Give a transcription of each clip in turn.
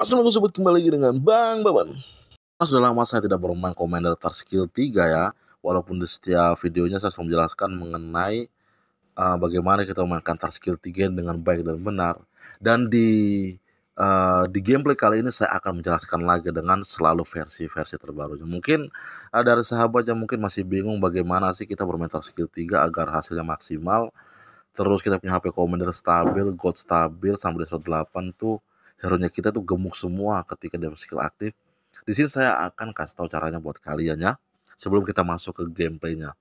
Assalamualaikum sobat kembali lagi dengan Bang Baban. Nah, sudah lama saya tidak bermain Commander Tar Skill 3 ya. Walaupun di setiap videonya saya sudah menjelaskan mengenai uh, bagaimana kita memainkan Tar Skill 3 dengan baik dan benar. Dan di uh, di gameplay kali ini saya akan menjelaskan lagi dengan selalu versi-versi terbarunya. Mungkin uh, dari sahabat yang mungkin masih bingung bagaimana sih kita bermain Tar Skill 3 agar hasilnya maksimal. Terus kita punya HP Commander stabil, God stabil sampai 108 8 tuh nya kita tuh gemuk semua ketika dia skill aktif. Di sini saya akan kasih tahu caranya buat kalian ya sebelum kita masuk ke gameplaynya.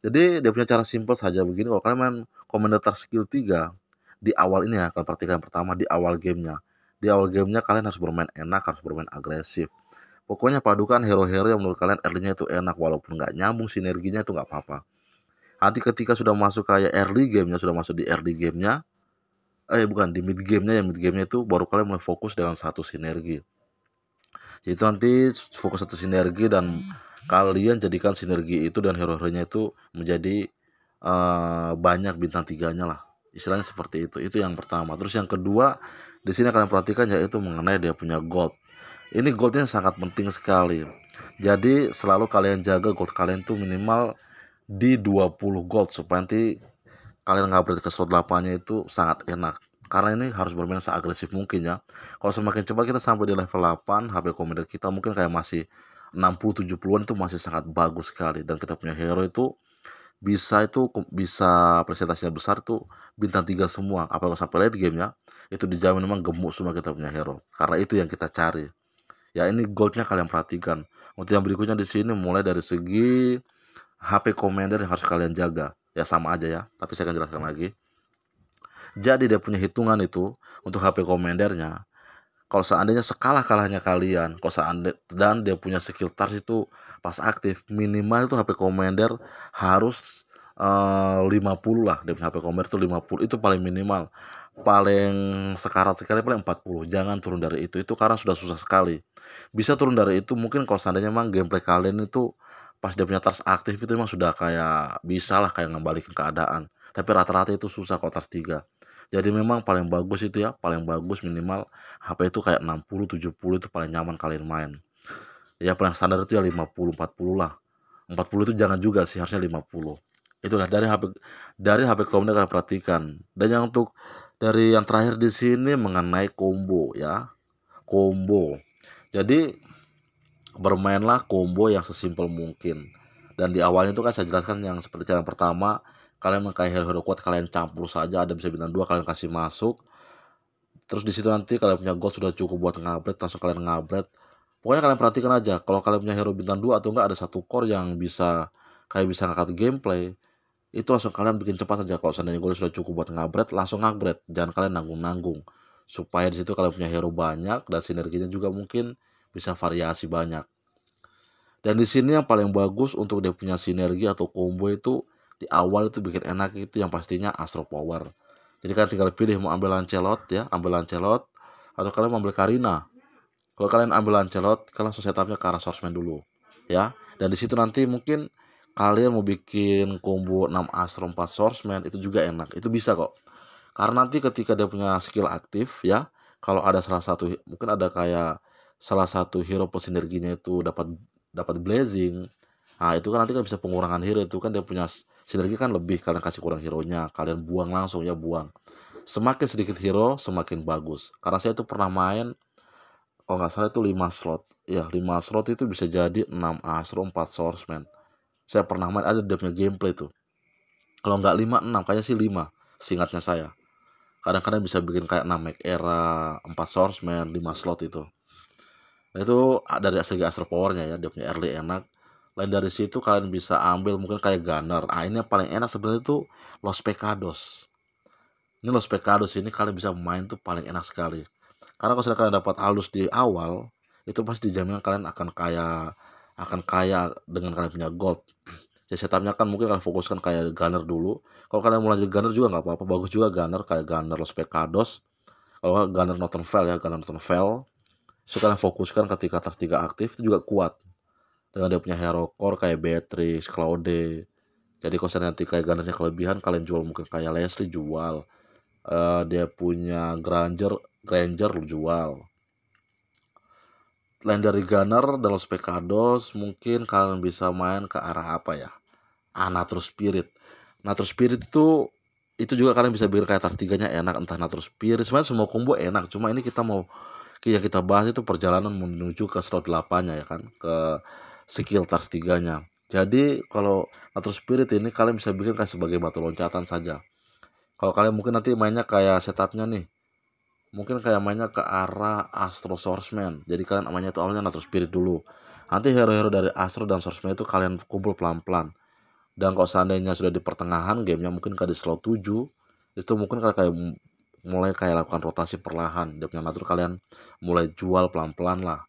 Jadi dia punya cara simple saja begini kalau kalian main Commander Skill 3 di awal ini ya kalian perhatikan pertama di awal gamenya. Di awal gamenya kalian harus bermain enak, harus bermain agresif. Pokoknya padukan hero-hero yang menurut kalian early-nya itu enak walaupun nggak nyambung sinerginya itu nggak apa-apa. Nanti ketika sudah masuk kayak early gamenya, sudah masuk di early gamenya, eh bukan di mid gamenya ya mid gamenya itu baru kalian mulai fokus dengan satu sinergi jadi itu nanti fokus satu sinergi dan kalian jadikan sinergi itu dan hero-heronya itu menjadi uh, banyak bintang tiganya lah istilahnya seperti itu itu yang pertama terus yang kedua di sini kalian perhatikan yaitu mengenai dia punya gold ini goldnya sangat penting sekali jadi selalu kalian jaga gold kalian tuh minimal di 20 gold supaya nanti kalian nggak berhenti ke slot 8 nya itu sangat enak karena ini harus bermain seagresif mungkin ya kalau semakin cepat kita sampai di level 8 HP commander kita mungkin kayak masih 60-70an itu masih sangat bagus sekali dan kita punya hero itu bisa itu bisa presentasinya besar tuh bintang 3 semua apalagi sampai late game ya itu dijamin memang gemuk semua kita punya hero karena itu yang kita cari ya ini goldnya kalian perhatikan untuk yang berikutnya di sini mulai dari segi HP commander yang harus kalian jaga ya sama aja ya tapi saya akan jelaskan lagi jadi dia punya hitungan itu untuk HP komendernya kalau seandainya sekalah kalahnya kalian kalau seandainya dan dia punya skill tars itu pas aktif minimal itu HP komender harus eh, uh, 50 lah dia punya HP komender itu 50 itu paling minimal paling sekarat sekali paling 40 jangan turun dari itu itu karena sudah susah sekali bisa turun dari itu mungkin kalau seandainya memang gameplay kalian itu pas dia punya TARS aktif itu emang sudah kayak bisa lah kayak ngembalikan keadaan tapi rata-rata itu susah kok TARS 3 jadi memang paling bagus itu ya paling bagus minimal HP itu kayak 60 70 itu paling nyaman kalian main ya paling standar itu ya 50 40 lah 40 itu jangan juga sih harusnya 50 itulah dari HP dari HP Komda kalian perhatikan dan yang untuk dari yang terakhir di sini mengenai combo ya combo jadi bermainlah combo yang sesimpel mungkin. Dan di awalnya itu kan saya jelaskan yang seperti yang pertama, kalian mengkai hero-hero kuat, kalian campur saja, ada bisa bintang dua kalian kasih masuk. Terus di situ nanti kalian punya gold sudah cukup buat ngabret, langsung kalian ngabret. Pokoknya kalian perhatikan aja, kalau kalian punya hero bintang dua atau enggak ada satu core yang bisa kayak bisa ngangkat gameplay, itu langsung kalian bikin cepat saja kalau seandainya gold sudah cukup buat ngabret, langsung ngabret, jangan kalian nanggung-nanggung supaya di situ kalian punya hero banyak dan sinerginya juga mungkin bisa variasi banyak. Dan di sini yang paling bagus untuk dia punya sinergi atau combo itu di awal itu bikin enak itu yang pastinya Astro Power. Jadi kalian tinggal pilih mau ambil Lancelot ya, ambil Lancelot atau kalian mau ambil Karina. Kalau kalian ambil Lancelot, kalian langsung setupnya ke arah Swordsman dulu ya. Dan di situ nanti mungkin kalian mau bikin combo 6 Astro 4 Swordsman itu juga enak. Itu bisa kok. Karena nanti ketika dia punya skill aktif ya, kalau ada salah satu mungkin ada kayak salah satu hero plus sinerginya itu dapat dapat blazing nah itu kan nanti kan bisa pengurangan hero itu kan dia punya sinergi kan lebih kalian kasih kurang hero nya kalian buang langsung ya buang semakin sedikit hero semakin bagus karena saya itu pernah main kalau nggak salah itu 5 slot ya 5 slot itu bisa jadi 6 astro 4 swordsman saya pernah main ada depthnya gameplay tuh kalau nggak 5 6 kayaknya sih 5 singkatnya saya kadang-kadang bisa bikin kayak 6 make era 4 swordsman 5 slot itu Nah, itu dari segi asal powernya ya dia punya early enak lain dari situ kalian bisa ambil mungkin kayak gunner ah ini yang paling enak sebenarnya itu los pecados ini los pecados ini kalian bisa main tuh paling enak sekali karena kalau sudah kalian dapat halus di awal itu pasti dijamin kalian akan kaya akan kaya dengan kalian punya gold jadi ya, setupnya kan mungkin akan fokuskan kayak gunner dulu kalau kalian mau lanjut gunner juga nggak apa-apa bagus juga gunner kayak gunner los pecados kalau gunner northern fell ya gunner northern fell sekarang fokuskan ketika tas tiga aktif itu juga kuat. Dengan dia punya hero core kayak Beatrix, Claude. Jadi kalau nanti kayak Gunnersnya kelebihan, kalian jual mungkin kayak Leslie jual. Uh, dia punya Granger, Granger jual. Lain dari Gunner dalam Los Pecados, mungkin kalian bisa main ke arah apa ya? Ah, Spirit. natural Spirit itu itu juga kalian bisa bikin kayak tas tiganya enak entah natural Spirit. Sebenarnya semua combo enak, cuma ini kita mau ya kita bahas itu perjalanan menuju ke slot 8-nya ya kan ke skill tas 3-nya. Jadi kalau atur Spirit ini kalian bisa bikin kayak sebagai batu loncatan saja. Kalau kalian mungkin nanti mainnya kayak setupnya nih. Mungkin kayak mainnya ke arah Astro Sourceman. Jadi kalian namanya itu awalnya Natur Spirit dulu. Nanti hero-hero dari Astro dan Sourceman itu kalian kumpul pelan-pelan. Dan kalau seandainya sudah di pertengahan gamenya mungkin kayak di slot 7 itu mungkin kalian kayak mulai kayak lakukan rotasi perlahan dia punya natur kalian mulai jual pelan-pelan lah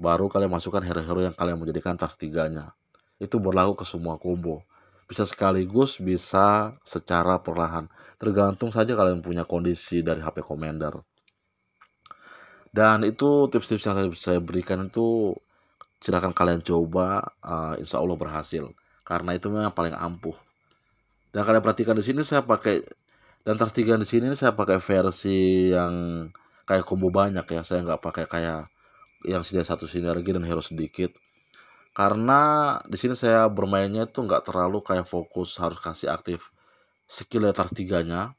baru kalian masukkan hero-hero yang kalian menjadikan jadikan tas tiganya itu berlaku ke semua combo bisa sekaligus bisa secara perlahan tergantung saja kalian punya kondisi dari HP Commander dan itu tips-tips yang saya berikan itu silahkan kalian coba uh, insya Allah berhasil karena itu memang paling ampuh dan kalian perhatikan di sini saya pakai dan tas tiga di sini saya pakai versi yang kayak combo banyak ya saya nggak pakai kayak yang sudah satu sinergi dan hero sedikit karena di sini saya bermainnya itu nggak terlalu kayak fokus harus kasih aktif skill letter tiganya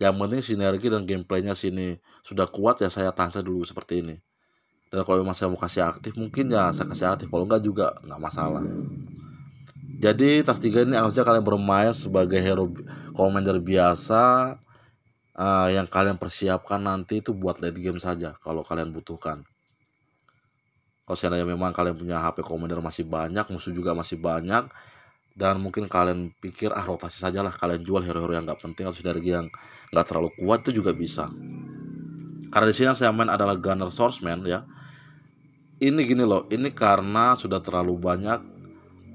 yang penting sinergi dan gameplaynya sini sudah kuat ya saya tahan dulu seperti ini dan kalau memang saya mau kasih aktif mungkin ya saya kasih aktif kalau nggak juga nggak masalah jadi tas tiga ini harusnya kalian bermain sebagai hero commander biasa uh, yang kalian persiapkan nanti itu buat late game saja kalau kalian butuhkan. Kalau seandainya memang kalian punya HP commander masih banyak, musuh juga masih banyak, dan mungkin kalian pikir ah rotasi sajalah kalian jual hero-hero yang nggak penting atau sinergi yang nggak terlalu kuat itu juga bisa karena di sini yang saya main adalah gunner swordsman ya ini gini loh ini karena sudah terlalu banyak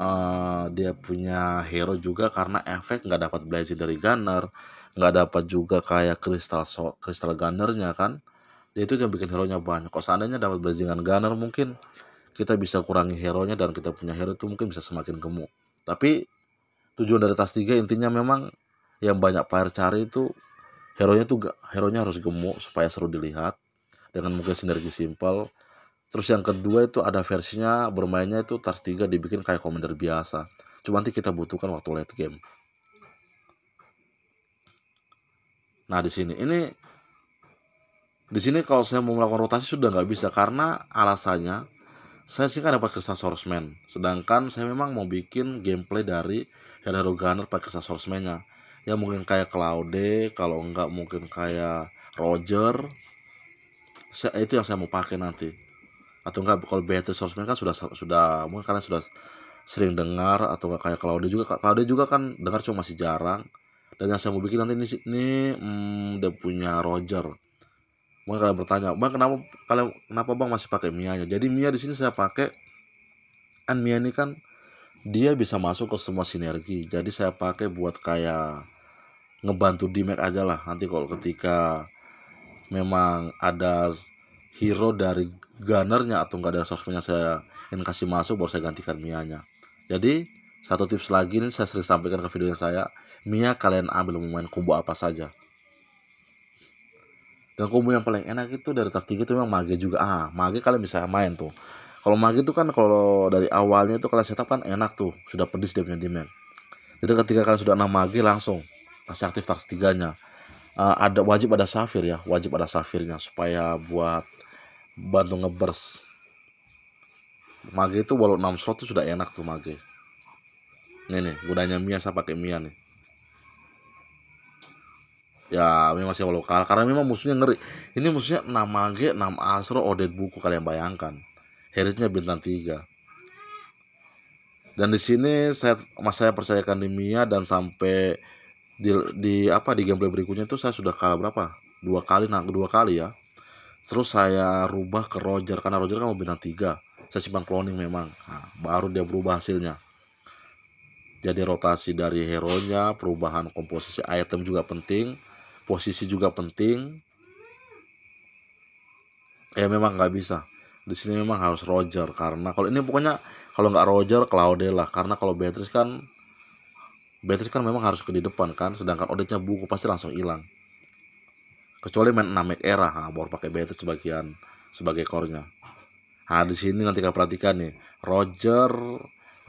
Eh, dia punya hero juga karena efek nggak dapat blazing dari Gunner nggak dapat juga kayak kristal so kristal Gunnernya kan dia itu yang bikin hero nya banyak kalau seandainya dapat blazingan Gunner mungkin kita bisa kurangi hero nya dan kita punya hero itu mungkin bisa semakin gemuk tapi tujuan dari tas 3 intinya memang yang banyak player cari itu hero nya tuh hero nya harus gemuk supaya seru dilihat dengan mungkin sinergi simple Terus yang kedua itu ada versinya bermainnya itu Tars 3 dibikin kayak commander biasa. Cuma nanti kita butuhkan waktu late game. Nah di sini ini di sini kalau saya mau melakukan rotasi sudah nggak bisa karena alasannya saya sih kan dapat kristal sourceman sedangkan saya memang mau bikin gameplay dari hero gunner pakai kristal sourceman ya mungkin kayak Claude kalau nggak mungkin kayak Roger itu yang saya mau pakai nanti atau enggak kalau Beatrice Horseman kan sudah sudah mungkin karena sudah sering dengar atau enggak kayak kalau dia juga kalau dia juga kan dengar cuma masih jarang dan yang saya mau bikin nanti ini ini hmm, dia punya Roger mungkin kalian bertanya bang kenapa kalian kenapa bang masih pakai Mia nya jadi Mia di sini saya pakai kan Mia ini kan dia bisa masuk ke semua sinergi jadi saya pakai buat kayak ngebantu di make aja lah nanti kalau ketika memang ada hero dari gunnernya atau nggak dari sosmednya saya ingin kasih masuk baru saya gantikan Mia-nya. Jadi satu tips lagi ini saya sering sampaikan ke video saya, Mia kalian ambil mau main combo apa saja. Dan combo yang paling enak itu dari tertinggi itu memang mage juga. Ah, mage kalian bisa main tuh. Kalau mage itu kan kalau dari awalnya itu kalian setup kan enak tuh, sudah pedis dia punya demand. Jadi ketika kalian sudah enam mage langsung kasih aktif tas tiganya. Uh, ada wajib ada safir ya, wajib ada safirnya supaya buat bantu ngebers mage itu walau 6 slot tuh sudah enak tuh mage nih nih gunanya Mia saya pakai Mia nih ya memang masih walau kalah karena memang musuhnya ngeri ini musuhnya 6 mage 6 asro odet buku kalian bayangkan heritnya bintang 3 dan di sini saya mas saya percayakan di Mia dan sampai di, di apa di gameplay berikutnya itu saya sudah kalah berapa dua kali nah dua kali ya terus saya rubah ke Roger karena Roger kan mau bintang 3 saya simpan cloning memang nah, baru dia berubah hasilnya jadi rotasi dari hero nya perubahan komposisi item juga penting posisi juga penting ya memang nggak bisa di sini memang harus Roger karena kalau ini pokoknya kalau nggak Roger Claude lah karena kalau Beatrice kan Beatrice kan memang harus ke di depan kan sedangkan Odette-nya buku pasti langsung hilang kecuali main 6 make era nah, baru pakai Beatrice sebagian sebagai kornya. nya nah di sini nanti kalian perhatikan nih Roger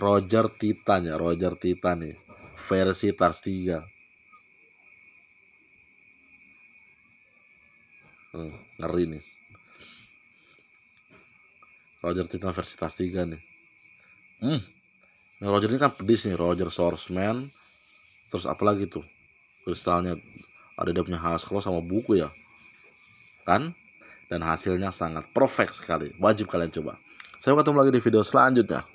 Roger Titan ya Roger Titan nih versi Tars 3 hmm, ngeri nih Roger Titan versi Tars 3 nih hmm. Roger ini kan pedis nih Roger Sourceman terus apalagi tuh kristalnya ada dia punya haskell sama buku ya kan dan hasilnya sangat perfect sekali wajib kalian coba saya ketemu lagi di video selanjutnya